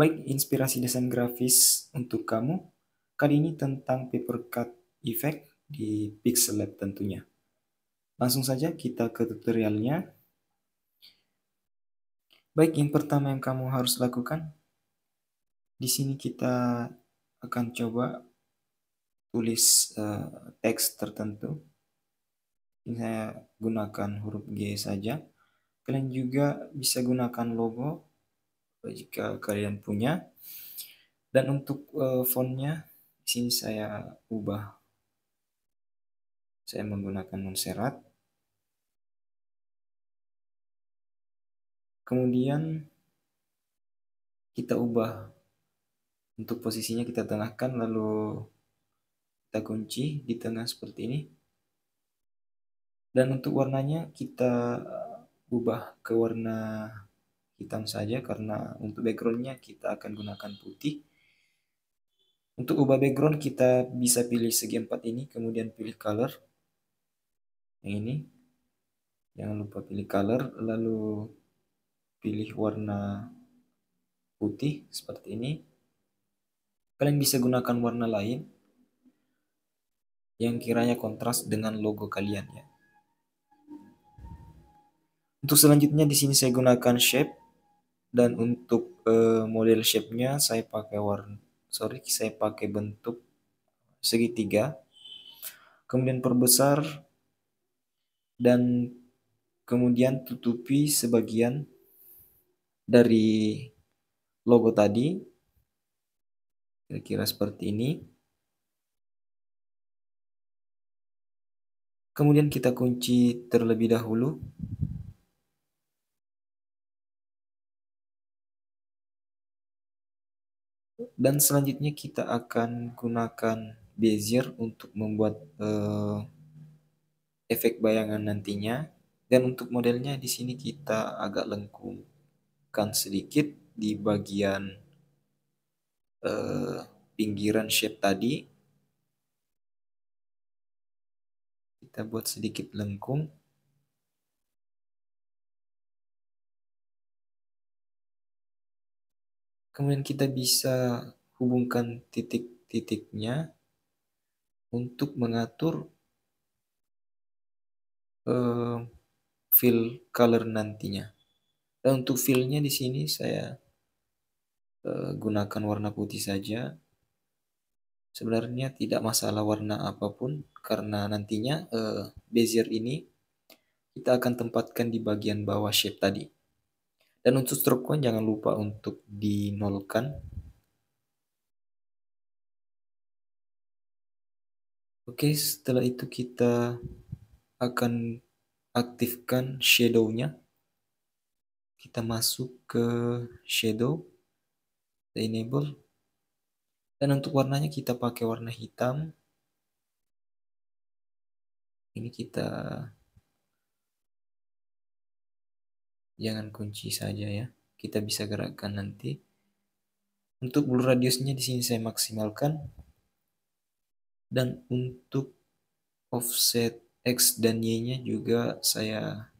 Baik inspirasi desain grafis untuk kamu, kali ini tentang paper cut effect di Pixel Lab tentunya. Langsung saja kita ke tutorialnya. Baik, yang pertama yang kamu harus lakukan, di sini kita akan coba tulis uh, teks tertentu. Ini saya gunakan huruf G saja. Kalian juga bisa gunakan logo jika kalian punya. Dan untuk uh, fontnya di sini saya ubah. Saya menggunakan Montserrat. Kemudian kita ubah untuk posisinya kita tengahkan lalu kita kunci di tengah seperti ini. Dan untuk warnanya kita ubah ke warna hitam saja karena untuk backgroundnya kita akan gunakan putih. Untuk ubah background kita bisa pilih segi empat ini, kemudian pilih color. Yang ini. Jangan lupa pilih color, lalu pilih warna putih seperti ini. Kalian bisa gunakan warna lain yang kiranya kontras dengan logo kalian ya. Untuk selanjutnya di sini saya gunakan shape dan untuk uh, model shape-nya saya pakai warna sorry saya pakai bentuk segitiga kemudian perbesar dan kemudian tutupi sebagian dari logo tadi kira-kira seperti ini kemudian kita kunci terlebih dahulu Dan selanjutnya kita akan gunakan Bezier untuk membuat uh, efek bayangan nantinya. Dan untuk modelnya di sini kita agak lengkungkan sedikit di bagian uh, pinggiran shape tadi. Kita buat sedikit lengkung. Kemudian kita bisa hubungkan titik-titiknya untuk mengatur uh, fill color nantinya. Dan untuk fillnya di sini saya uh, gunakan warna putih saja. Sebenarnya tidak masalah warna apapun karena nantinya uh, bezier ini kita akan tempatkan di bagian bawah shape tadi. Dan untuk stroke coin jangan lupa untuk dinolkan. Oke, setelah itu kita akan aktifkan shadow-nya. Kita masuk ke shadow, kita enable. Dan untuk warnanya kita pakai warna hitam. Ini kita jangan kunci saja ya kita bisa gerakkan nanti untuk bulu radiusnya di sini saya maksimalkan dan untuk offset x dan y nya juga saya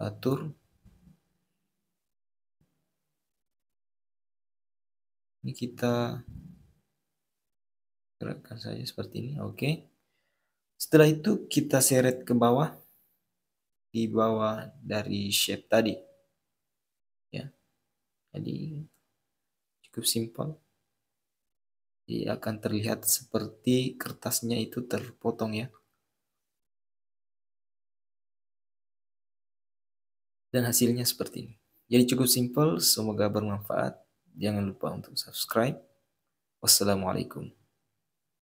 atur ini kita gerakkan saja seperti ini oke okay. setelah itu kita seret ke bawah di bawah dari shape tadi. Ya. Jadi cukup simpel. Jadi akan terlihat seperti kertasnya itu terpotong ya. Dan hasilnya seperti ini. Jadi cukup simpel, semoga bermanfaat. Jangan lupa untuk subscribe. Wassalamualaikum.